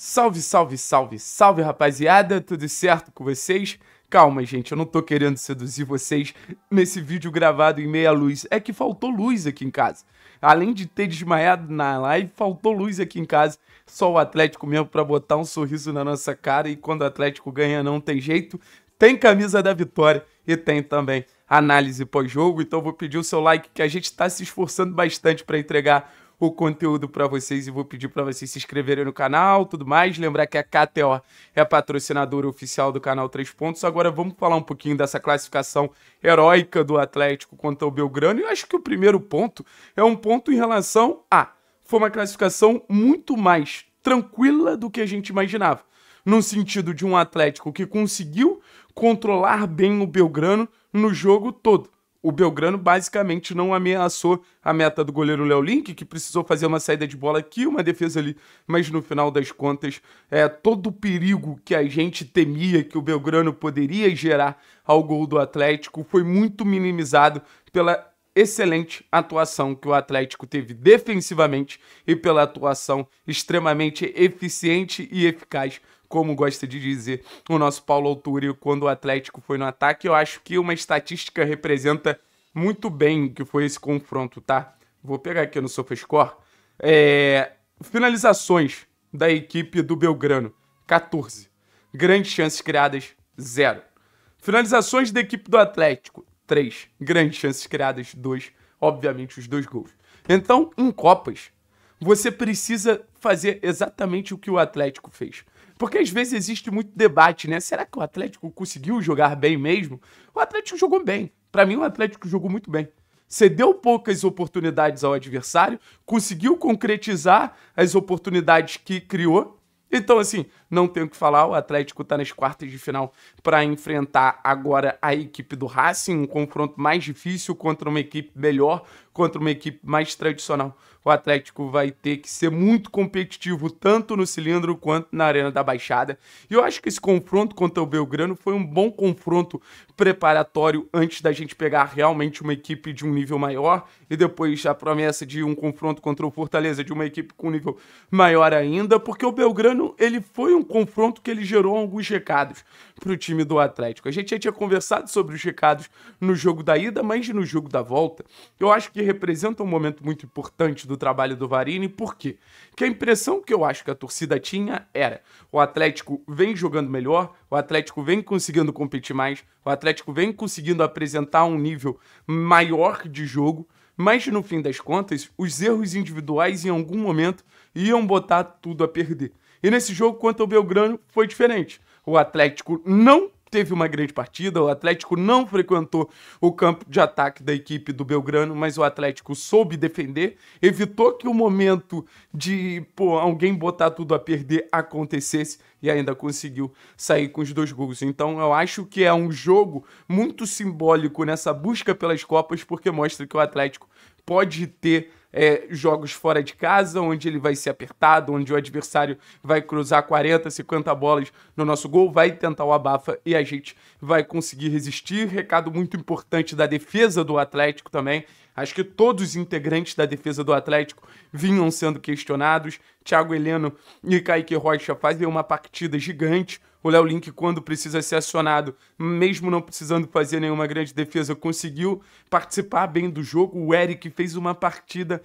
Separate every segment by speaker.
Speaker 1: Salve, salve, salve, salve rapaziada, tudo certo com vocês? Calma, gente, eu não tô querendo seduzir vocês nesse vídeo gravado em meia luz. É que faltou luz aqui em casa. Além de ter desmaiado na live, faltou luz aqui em casa. Só o Atlético mesmo pra botar um sorriso na nossa cara. E quando o Atlético ganha, não tem jeito. Tem camisa da vitória e tem também análise pós-jogo. Então vou pedir o seu like, que a gente tá se esforçando bastante para entregar o conteúdo para vocês e vou pedir para vocês se inscreverem no canal, tudo mais. Lembrar que a KTO é a patrocinadora oficial do canal Três Pontos. Agora vamos falar um pouquinho dessa classificação heróica do Atlético contra o Belgrano. E eu acho que o primeiro ponto é um ponto em relação a foi uma classificação muito mais tranquila do que a gente imaginava. No sentido de um Atlético que conseguiu controlar bem o Belgrano no jogo todo o Belgrano basicamente não ameaçou a meta do goleiro Léo Link, que precisou fazer uma saída de bola aqui, uma defesa ali, mas no final das contas, é, todo o perigo que a gente temia que o Belgrano poderia gerar ao gol do Atlético foi muito minimizado pela excelente atuação que o Atlético teve defensivamente e pela atuação extremamente eficiente e eficaz como gosta de dizer o nosso Paulo Auturio quando o Atlético foi no ataque. Eu acho que uma estatística representa muito bem o que foi esse confronto, tá? Vou pegar aqui no SofaScore. É... Finalizações da equipe do Belgrano, 14. Grandes chances criadas, 0. Finalizações da equipe do Atlético, 3. Grandes chances criadas, 2. Obviamente, os dois gols. Então, em Copas, você precisa fazer exatamente o que o Atlético fez. Porque às vezes existe muito debate, né? Será que o Atlético conseguiu jogar bem mesmo? O Atlético jogou bem. Para mim, o Atlético jogou muito bem. Cedeu poucas oportunidades ao adversário, conseguiu concretizar as oportunidades que criou então, assim, não tenho o que falar. O Atlético está nas quartas de final para enfrentar agora a equipe do Racing, um confronto mais difícil contra uma equipe melhor, contra uma equipe mais tradicional. O Atlético vai ter que ser muito competitivo, tanto no cilindro quanto na Arena da Baixada. E eu acho que esse confronto contra o Belgrano foi um bom confronto preparatório antes da gente pegar realmente uma equipe de um nível maior e depois a promessa de um confronto contra o Fortaleza de uma equipe com um nível maior ainda, porque o Belgrano ele foi um confronto que ele gerou alguns recados para o time do Atlético. A gente já tinha conversado sobre os recados no jogo da ida, mas no jogo da volta, eu acho que representa um momento muito importante do trabalho do Varini, por quê? Porque a impressão que eu acho que a torcida tinha era: o Atlético vem jogando melhor, o Atlético vem conseguindo competir mais, o Atlético vem conseguindo apresentar um nível maior de jogo, mas no fim das contas, os erros individuais em algum momento iam botar tudo a perder. E nesse jogo quanto ao Belgrano foi diferente. O Atlético não teve uma grande partida, o Atlético não frequentou o campo de ataque da equipe do Belgrano, mas o Atlético soube defender, evitou que o momento de pô, alguém botar tudo a perder acontecesse e ainda conseguiu sair com os dois gols. Então eu acho que é um jogo muito simbólico nessa busca pelas Copas, porque mostra que o Atlético pode ter é, jogos fora de casa, onde ele vai ser apertado, onde o adversário vai cruzar 40, 50 bolas no nosso gol, vai tentar o abafa e a gente vai conseguir resistir. Recado muito importante da defesa do Atlético também. Acho que todos os integrantes da defesa do Atlético vinham sendo questionados. Thiago Heleno e Kaique Rocha fazem uma partida gigante. O Léo Link, quando precisa ser acionado, mesmo não precisando fazer nenhuma grande defesa, conseguiu participar bem do jogo. O Eric fez uma partida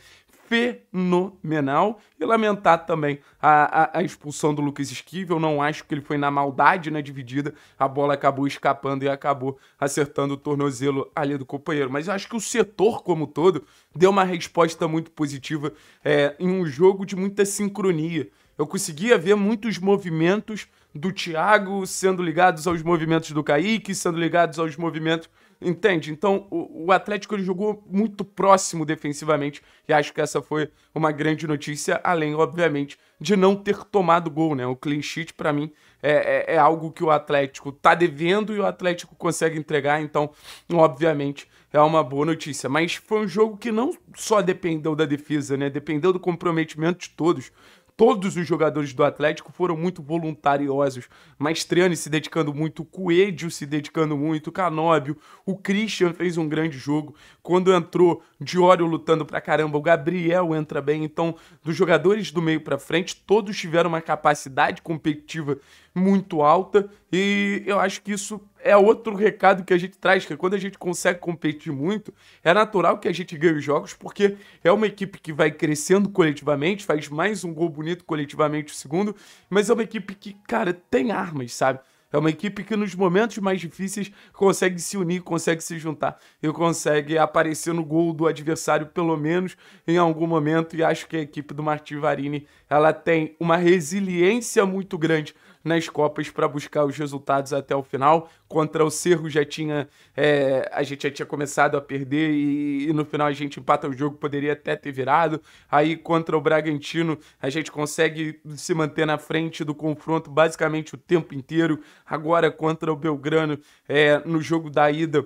Speaker 1: fenomenal e lamentar também a, a, a, expulsão do Lucas Esquivel. Não acho que ele foi na maldade na né, dividida, a bola acabou escapando e acabou acertando o tornozelo ali do companheiro. Mas eu acho que o setor como todo deu uma resposta muito positiva é, em um jogo de muita sincronia. Eu conseguia ver muitos movimentos do Thiago sendo ligados aos movimentos do Kaique, sendo ligados aos movimentos. Entende? Então, o, o Atlético ele jogou muito próximo defensivamente e acho que essa foi uma grande notícia, além, obviamente, de não ter tomado gol, né? O clean sheet, para mim, é, é, é, algo que o Atlético tá devendo e o Atlético consegue entregar, então, obviamente, é uma boa notícia. Mas foi um jogo que não só dependeu da defesa, né? Dependeu do comprometimento de todos. Todos os jogadores do Atlético foram muito voluntariosos. Maestriani se dedicando muito, Coelho se dedicando muito, Canóbio. O Christian fez um grande jogo. Quando entrou, Diório lutando pra caramba. O Gabriel entra bem. Então, dos jogadores do meio pra frente, todos tiveram uma capacidade competitiva muito alta. E eu acho que isso é outro recado que a gente traz, que quando a gente consegue competir muito, é natural que a gente ganhe os jogos, porque é uma equipe que vai crescendo coletivamente, faz mais um gol bonito coletivamente o segundo, mas é uma equipe que, cara, tem armas, sabe? É uma equipe que nos momentos mais difíceis consegue se unir, consegue se juntar e consegue aparecer no gol do adversário, pelo menos em algum momento. E acho que a equipe do Varini ela tem uma resiliência muito grande nas Copas para buscar os resultados até o final. Contra o Cerro já tinha. É, a gente já tinha começado a perder e, e, no final a gente empata o jogo, poderia até ter virado. Aí contra o Bragantino a gente consegue se manter na frente do confronto basicamente o tempo inteiro. Agora contra o Belgrano, é, no jogo da ida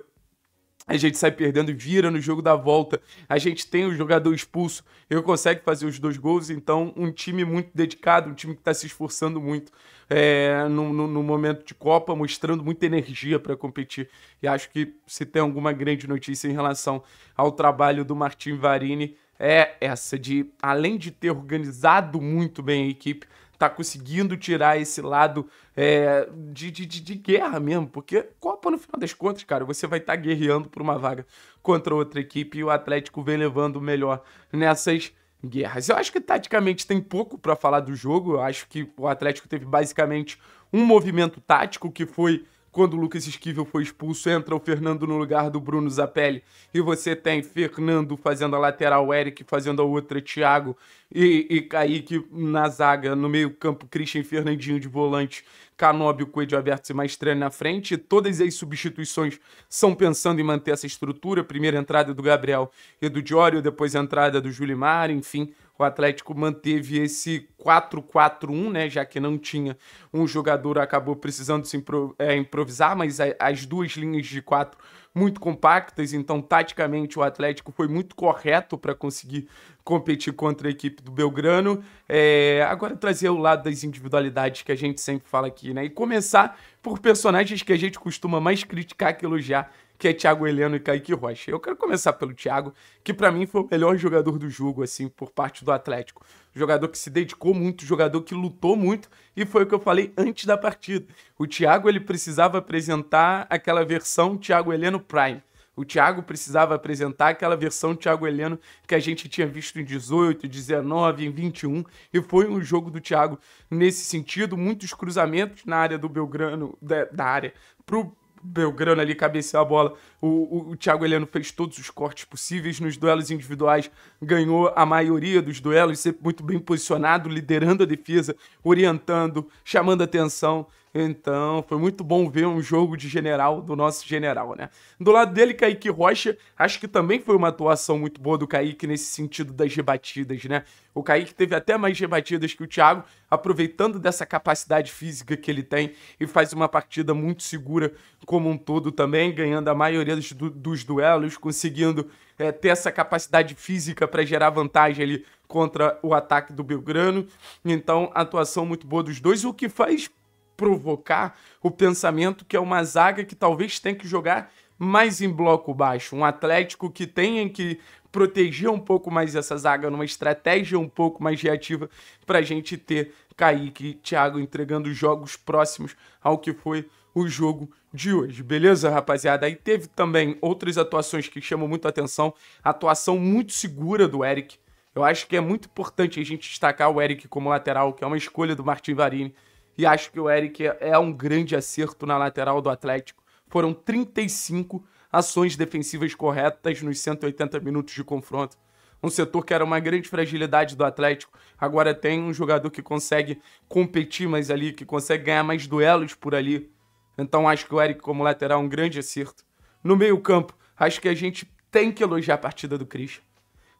Speaker 1: a gente sai perdendo, vira no jogo da volta. A gente tem o jogador expulso. Eu consegue fazer os dois gols. Então, um time muito dedicado, um time que está se esforçando muito é, no, no, no, momento de Copa, mostrando muita energia para competir. E acho que se tem alguma grande notícia em relação ao trabalho do Martin Varini, é essa de, além de ter organizado muito bem a equipe, tá conseguindo tirar esse lado é, de, de, de, guerra mesmo, porque Copa, no final das contas, cara, você vai estar tá guerreando por uma vaga contra outra equipe e o Atlético vem levando o melhor nessas guerras. Eu acho que taticamente tem pouco para falar do jogo, eu acho que o Atlético teve basicamente um movimento tático que foi quando o Lucas Esquivel foi expulso, entra o Fernando no lugar do Bruno Zapelli. E você tem Fernando fazendo a lateral, Eric fazendo a outra, Thiago e, e Kaique na zaga, no meio-campo, Christian Fernandinho de volante, Canóbio, Coelho Aberto e treino na frente. todas as substituições são pensando em manter essa estrutura. Primeira entrada do Gabriel e do Diório, depois a entrada do Julimar, enfim. O Atlético manteve esse 4-4-1, né? Já que não tinha um jogador, acabou precisando se impro é, improvisar, mas as duas linhas de quatro muito compactas, então taticamente o Atlético foi muito correto para conseguir competir contra a equipe do Belgrano. É, agora trazer o lado das individualidades que a gente sempre fala aqui, né? E começar por personagens que a gente costuma mais criticar que elogiar, que é Thiago Heleno e Kaique Rocha. Eu quero começar pelo Thiago, que para mim foi o melhor jogador do jogo, assim, por parte do Atlético. Jogador que se dedicou muito, jogador que lutou muito, e foi o que eu falei antes da partida. O Thiago, ele precisava apresentar aquela versão Thiago Heleno Prime. O Thiago precisava apresentar aquela versão Thiago Heleno que a gente tinha visto em 18, 19, em 21, e foi um jogo do Thiago nesse sentido, muitos cruzamentos na área do Belgrano, da, da área, pro Belgrano ali cabeceou a bola. O, o, o Thiago Heleno fez todos os cortes possíveis nos duelos individuais, ganhou a maioria dos duelos, sempre muito bem posicionado, liderando a defesa, orientando, chamando atenção. Então, foi muito bom ver um jogo de general do nosso general, né? Do lado dele, Kaique Rocha, acho que também foi uma atuação muito boa do Kaique nesse sentido das rebatidas, né? O Kaique teve até mais rebatidas que o Thiago, aproveitando dessa capacidade física que ele tem e faz uma partida muito segura como um todo também, ganhando a maioria dos, dos duelos, conseguindo é, ter essa capacidade física para gerar vantagem ali contra o ataque do Belgrano. Então, atuação muito boa dos dois, o que faz provocar o pensamento que é uma zaga que talvez tenha que jogar mais em bloco baixo, um Atlético que tenha que proteger um pouco mais essa zaga numa estratégia um pouco mais reativa para a gente ter Kaique e Thiago entregando jogos próximos ao que foi o jogo de hoje, beleza, rapaziada? Aí teve também outras atuações que chamam muito a atenção, atuação muito segura do Eric. Eu acho que é muito importante a gente destacar o Eric como lateral, que é uma escolha do Martin Varini e acho que o Eric é um grande acerto na lateral do Atlético. Foram 35 ações defensivas corretas nos 180 minutos de confronto. Um setor que era uma grande fragilidade do Atlético. Agora tem um jogador que consegue competir mais ali, que consegue ganhar mais duelos por ali. Então acho que o Eric, como lateral, é um grande acerto. No meio-campo, acho que a gente tem que elogiar a partida do Christian.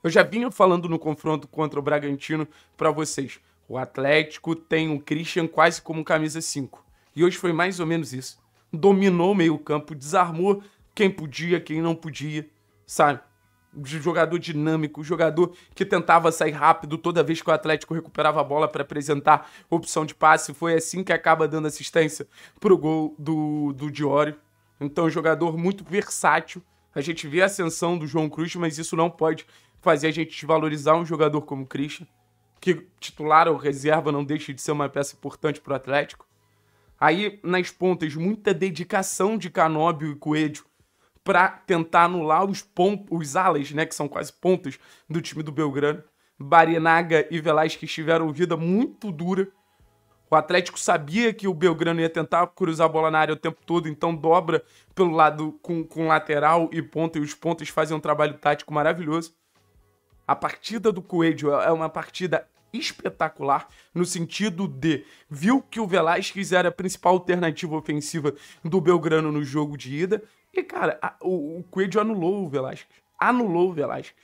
Speaker 1: Eu já vinha falando no confronto contra o Bragantino para vocês. O Atlético tem o Christian quase como camisa 5. E hoje foi mais ou menos isso. Dominou o meio-campo, desarmou quem podia, quem não podia, sabe? Jogador dinâmico, jogador que tentava sair rápido toda vez que o Atlético recuperava a bola para apresentar opção de passe. Foi assim que acaba dando assistência para o gol do, do Diório. Então, jogador muito versátil. A gente vê a ascensão do João Cruz, mas isso não pode fazer a gente desvalorizar um jogador como o Christian que titular ou reserva não deixe de ser uma peça importante para o Atlético. Aí, nas pontas, muita dedicação de Canóbio e Coelho para tentar anular os, os alas, né, que são quase pontas do time do Belgrano. Barinaga e Velasquez tiveram vida muito dura. O Atlético sabia que o Belgrano ia tentar cruzar a bola na área o tempo todo, então dobra pelo lado com, com lateral e ponta, e os pontas fazem um trabalho tático maravilhoso. A partida do Coelho é uma partida espetacular no sentido de viu que o Velásquez era a principal alternativa ofensiva do Belgrano no jogo de ida e cara, a, o, o Coelho anulou o Velásquez, anulou o Velásquez.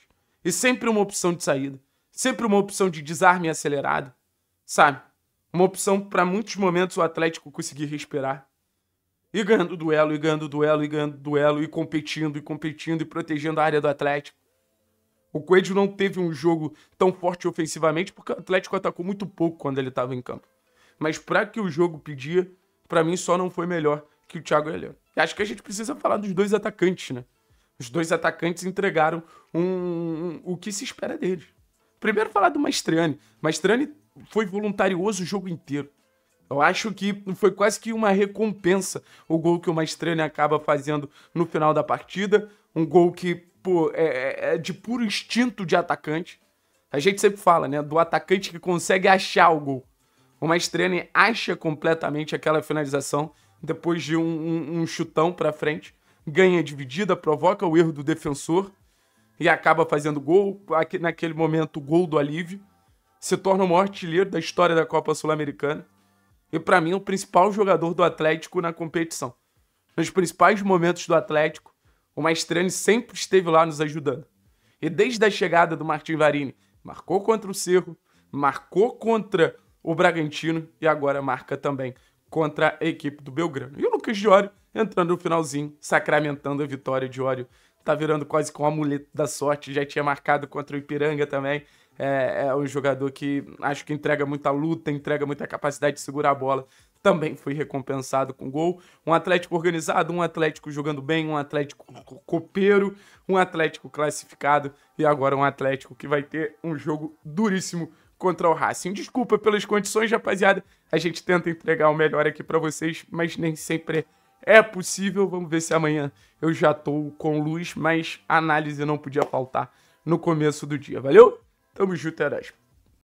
Speaker 1: E sempre uma opção de saída, sempre uma opção de desarme acelerado, sabe? Uma opção para muitos momentos o Atlético conseguir respirar. E ganhando duelo, e ganhando duelo, e ganhando duelo, e competindo, e competindo, e protegendo a área do Atlético. O Coelho não teve um jogo tão forte ofensivamente porque o Atlético atacou muito pouco quando ele estava em campo. Mas para que o jogo pedia, para mim só não foi melhor que o Thiago Heleno. Acho que a gente precisa falar dos dois atacantes, né? Os dois atacantes entregaram um, um, o que se espera deles. Primeiro falar do Maestrani. Maestrani foi voluntarioso o jogo inteiro. Eu acho que foi quase que uma recompensa o gol que o Maestrani acaba fazendo no final da partida. Um gol que Tipo, é, é, é de puro instinto de atacante. A gente sempre fala, né? Do atacante que consegue achar o gol. O Maestrani acha completamente aquela finalização depois de um, um, um chutão para frente. Ganha dividida, provoca o erro do defensor e acaba fazendo gol. Naquele momento, gol do alívio. Se torna o maior artilheiro da história da Copa Sul-Americana. E para mim, o principal jogador do Atlético na competição. Nos principais momentos do Atlético, o Maestrani sempre esteve lá nos ajudando. E desde a chegada do Martin Varini, marcou contra o Cerro, marcou contra o Bragantino e agora marca também contra a equipe do Belgrano. E o Lucas Diório entrando no finalzinho, sacramentando a vitória. Diório tá virando quase com um amuleto da sorte, já tinha marcado contra o Ipiranga também. É, é um jogador que acho que entrega muita luta, entrega muita capacidade de segurar a bola também foi recompensado com gol. Um Atlético organizado, um Atlético jogando bem, um Atlético copeiro, um Atlético classificado e agora um Atlético que vai ter um jogo duríssimo contra o Racing. Desculpa pelas condições, rapaziada. A gente tenta entregar o melhor aqui para vocês, mas nem sempre é possível. Vamos ver se amanhã eu já tô com luz, mas análise não podia faltar no começo do dia. Valeu? Tamo junto, Erasmo. É